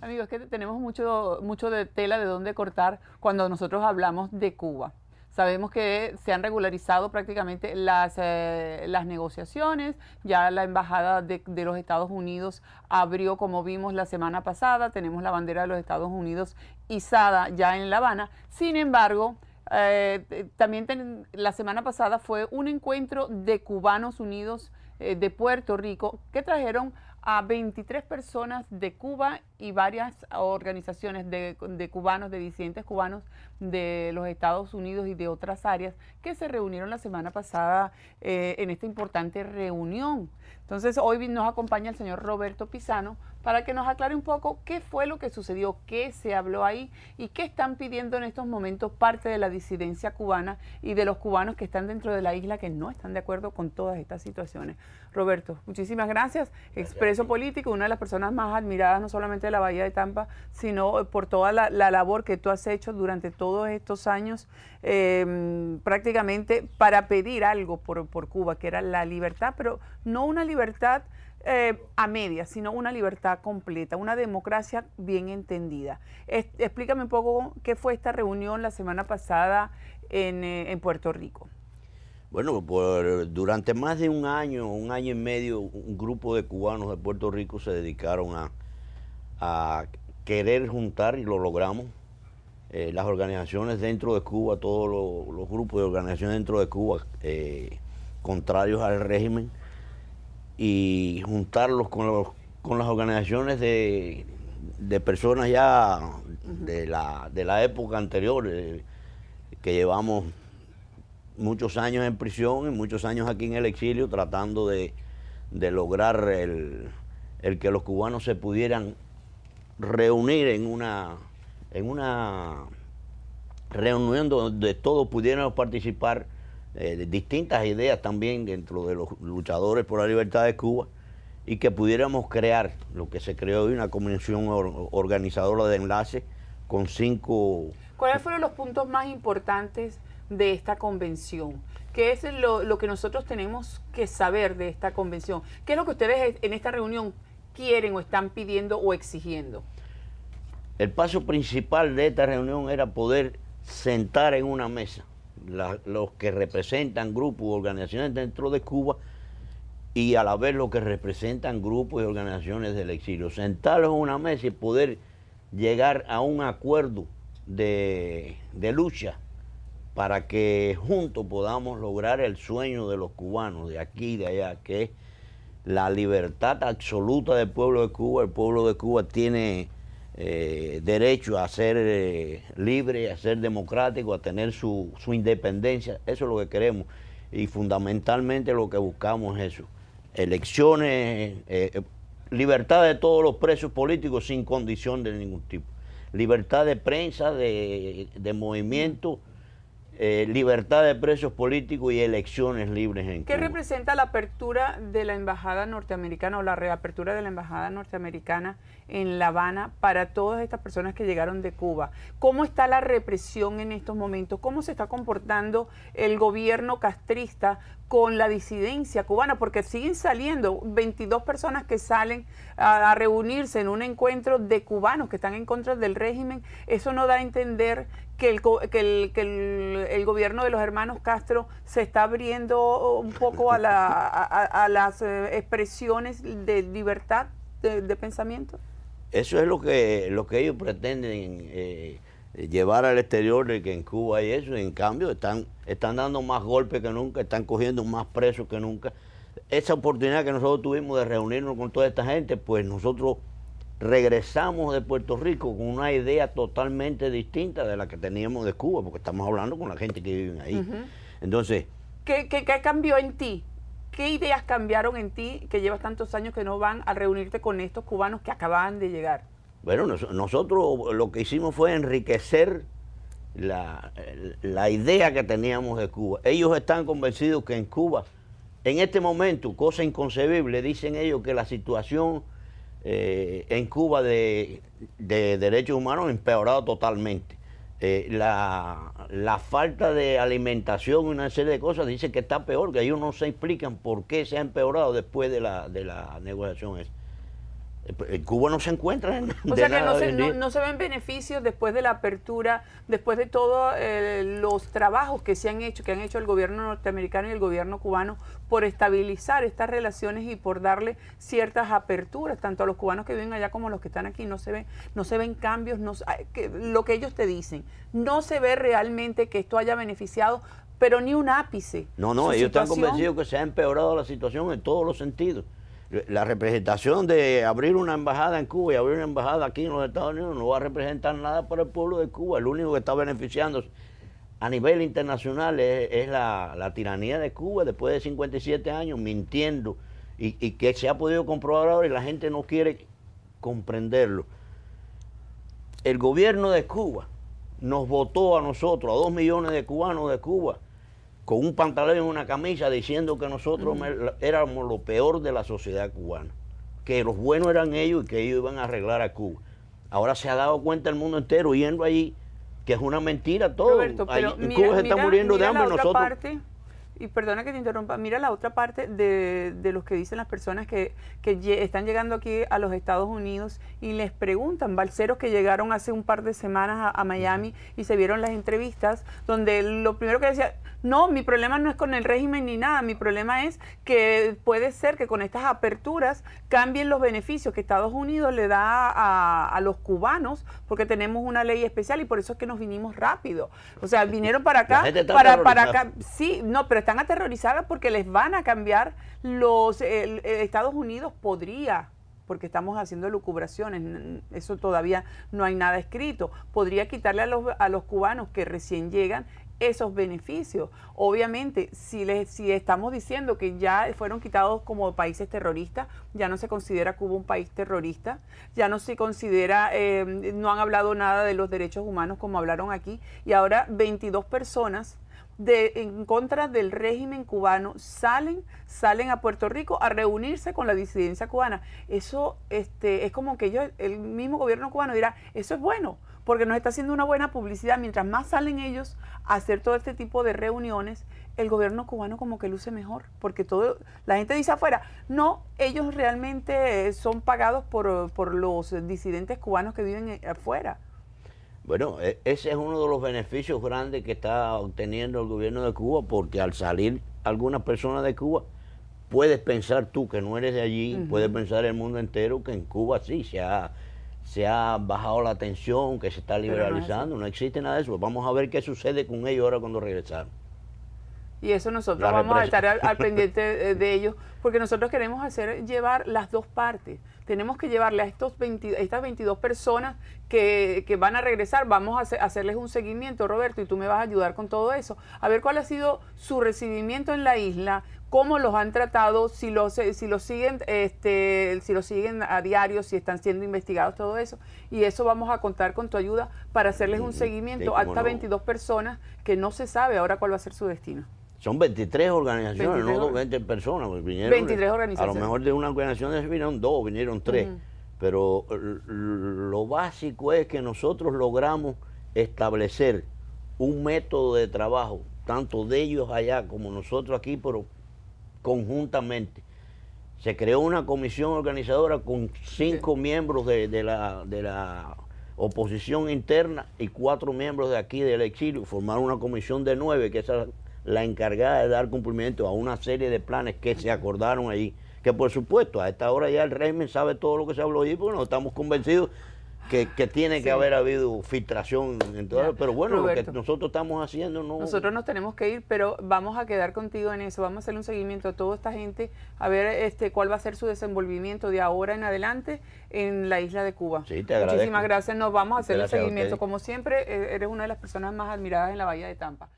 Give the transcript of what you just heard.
Amigos, que tenemos mucho, mucho de tela de dónde cortar cuando nosotros hablamos de Cuba. Sabemos que se han regularizado prácticamente las, eh, las negociaciones, ya la Embajada de, de, los Estados Unidos abrió, como vimos la semana pasada, tenemos la bandera de los Estados Unidos izada ya en La Habana. Sin embargo, eh, eh, también la semana pasada fue un encuentro de cubanos unidos eh, de Puerto Rico que trajeron a 23 personas de Cuba y varias organizaciones de, cubanos, de disidentes cubanos de los Estados Unidos y de otras áreas que se reunieron la semana pasada en esta importante reunión. Entonces hoy nos acompaña el señor Roberto Pisano para que nos aclare un poco qué fue lo que sucedió, qué se habló ahí y qué están pidiendo en estos momentos parte de la disidencia cubana y de los cubanos que están dentro de la isla que no están de acuerdo con todas estas situaciones. Roberto, muchísimas gracias. Expreso político, una de las personas más admiradas no solamente de la Bahía de Tampa, sino eh, por toda la, labor que tú has hecho durante todos estos años em, prácticamente para pedir algo por Cuba, que era la libertad, pero no una libertad eh, a media, sino una libertad completa, una democracia bien entendida. explícame un poco qué fue esta reunión la semana pasada eh, en, Puerto Rico. Bueno, por, durante más de un año, un año y medio, un grupo de cubanos de Puerto Rico se dedicaron a, a querer juntar, y lo logramos, eh, las organizaciones dentro de Cuba, todos los grupos de organizaciones dentro de Cuba, contrarios al régimen, y juntarlos con, los, con las organizaciones de, personas ya de la, de la época anterior, eh, que llevamos muchos años en prisión y muchos años aquí en el exilio tratando de, lograr el, que los cubanos se pudieran reunir en una, en una reunión donde todos pudiéramos participar eh, distintas ideas también dentro de los luchadores por la libertad de Cuba y que pudiéramos crear lo que se creó hoy, una convención organizadora de enlace con cinco... ¿Cuáles fueron los puntos más importantes de esta convención? ¿Qué es lo que nosotros tenemos que saber de esta convención? ¿Qué es lo que ustedes en esta reunión quieren o están pidiendo o exigiendo? El paso principal de esta reunión era poder sentar en una mesa los que representan grupos y organizaciones dentro de Cuba y a la vez los que representan grupos y organizaciones del exilio. Sentarlos en una mesa y poder llegar a un acuerdo de, de lucha para que juntos podamos lograr el sueño de los cubanos, de aquí y de allá, que es la libertad absoluta del pueblo de Cuba. El pueblo de Cuba tiene eh, derecho a ser eh, libre, a ser democrático, a tener su, independencia. Eso es lo que queremos. Y fundamentalmente lo que buscamos es eso. Elecciones, eh, libertad de todos los presos políticos sin condición de ningún tipo. Libertad de prensa, de, de movimiento eh, libertad de precios políticos y elecciones libres en ¿Qué representa la apertura de la embajada norteamericana o la reapertura de la embajada norteamericana en La Habana para todas estas personas que llegaron de Cuba? ¿Cómo está la represión en estos momentos? ¿Cómo se está comportando el gobierno castrista con la disidencia cubana? Porque siguen saliendo 22 personas que salen a reunirse en un encuentro de cubanos que están en contra del régimen. Eso no da a entender que, el, que, que el, gobierno de los hermanos Castro se está abriendo un poco a, las eh, expresiones de libertad de, pensamiento? Eso es lo que, lo que ellos pretenden eh, llevar al exterior, de que en Cuba hay eso, en cambio están, están dando más golpes que nunca, están cogiendo más presos que nunca. Esa oportunidad que nosotros tuvimos de reunirnos con toda esta gente, pues nosotros regresamos de Puerto Rico con una idea totalmente distinta de la que teníamos de Cuba, porque estamos hablando con la gente que vive ahí. Entonces... ¿Qué, ¿Qué, cambió en ti? ¿Qué ideas cambiaron en ti que llevas tantos años que no van a reunirte con estos cubanos que acababan de llegar? Bueno, nosotros lo que hicimos fue enriquecer la, la idea que teníamos de Cuba. Ellos están convencidos que en Cuba, en este momento, cosa inconcebible, dicen ellos que la situación eh, en Cuba de, derechos humanos empeorado totalmente. Eh, la, falta de alimentación y una serie de cosas dice que está peor, que ellos no se explican por qué se ha empeorado después de la, de la negociación esa. Eh, Cuba no se encuentran. O sea que no se, ven beneficios después de la apertura, después de todos eh, los trabajos que se han hecho, que han hecho el gobierno norteamericano y el gobierno cubano por estabilizar estas relaciones y por darle ciertas aperturas, tanto a los cubanos que viven allá como a los que están aquí. No se ven, no se ven cambios, no, ah, lo que ellos te dicen. No se ve realmente que esto haya beneficiado pero ni un ápice. No, no, ellos están convencidos que se ha empeorado la situación en todos los sentidos la representación de abrir una embajada en Cuba y abrir una embajada aquí en los Estados Unidos no va a representar nada para el pueblo de Cuba. El único que está beneficiando a nivel internacional es, la, tiranía de Cuba después de 57 años mintiendo y que se ha podido comprobar ahora y la gente no quiere comprenderlo. El gobierno de Cuba nos votó a nosotros, a dos millones de cubanos de Cuba, con un pantalón y una camisa diciendo que nosotros éramos lo peor de la sociedad cubana, que los buenos eran ellos y que ellos iban a arreglar a Cuba. Ahora se ha dado cuenta el mundo entero yendo allí que es una mentira todo. Roberto, Cuba se está muriendo de hambre nosotros. Parte, y perdona que te interrumpa, mira la otra parte de, de los que dicen las personas que, están llegando aquí a los Estados Unidos y les preguntan, balseros que llegaron hace un par de semanas a, a Miami y se vieron las entrevistas, donde lo primero que decía, no, mi problema no es con el régimen ni nada, mi problema es que puede ser que con estas aperturas cambien los beneficios que Estados Unidos le da a, los cubanos, porque tenemos una ley especial y por eso es que nos vinimos rápido. O sea, vinieron para acá, para, para acá, sí, no, pero están aterrorizadas porque les van a cambiar los, Estados Unidos podría porque estamos haciendo lucubraciones, eso todavía no hay nada escrito. Podría quitarle a los, a los cubanos que recién llegan esos beneficios. Obviamente, si, si estamos diciendo que ya fueron quitados como países terroristas, ya no se considera Cuba un país terrorista, ya no se considera, eh, no han hablado nada de los derechos humanos como hablaron aquí, y ahora 22 personas de, en contra del régimen cubano salen, salen a Puerto Rico a reunirse con la disidencia cubana. Eso este, es como que ellos, el mismo gobierno cubano dirá, eso es bueno, porque nos está haciendo una buena publicidad. Mientras más salen ellos a hacer todo este tipo de reuniones, el gobierno cubano como que luce mejor, porque todo, la gente dice afuera, no, ellos realmente son pagados por, por los disidentes cubanos que viven eh, afuera. Bueno, e, ese es uno de los beneficios grandes que está obteniendo el gobierno de Cuba, porque al salir algunas persona de Cuba, puedes pensar tú que no eres de allí, puedes pensar el mundo entero que en Cuba sí se ha, se ha bajado la tensión, que se está liberalizando, no, existe nada de eso. Vamos a ver qué sucede con ellos ahora cuando regresaron. Y eso nosotros vamos a estar al, pendiente eh, de, ellos, porque nosotros queremos hacer llevar las dos partes. Tenemos que llevarle a estos estas 22 personas que, que, van a regresar, vamos a hacerles un seguimiento, Roberto, y tú me vas a ayudar con todo eso. A ver cuál ha sido su recibimiento en la isla, cómo los han tratado, si los, si los siguen, este, si los siguen a diario, si están siendo investigados, todo eso. Y eso vamos a contar con tu ayuda para hacerles un seguimiento a estas 22 personas que no se sabe ahora cuál va a ser su destino. Son 23 organizaciones, no 20 personas. 23 organizaciones. Pues, a lo mejor de una organización vinieron dos, vinieron tres. Pero lo básico es que nosotros logramos establecer un método de trabajo, tanto de ellos allá como nosotros aquí, pero conjuntamente. Se creó una comisión organizadora con cinco miembros de, la, de la oposición interna y cuatro miembros de aquí del exilio. Formaron una comisión de nueve, que es la encargada de dar cumplimiento a una serie de planes que se acordaron ahí, Que por supuesto, a esta hora ya el régimen sabe todo lo que se habló ahí porque no estamos convencidos que, tiene que haber habido filtración. en eso. pero bueno, lo que nosotros estamos haciendo no... Nosotros nos tenemos que ir, pero vamos a quedar contigo en eso. Vamos a hacer un seguimiento a toda esta gente, a ver este cuál va a ser su desenvolvimiento de ahora en adelante en la isla de Cuba. Muchísimas gracias. Nos vamos a hacer un seguimiento. Como siempre, e-, eres una de las personas más admiradas en la Bahía de Tampa.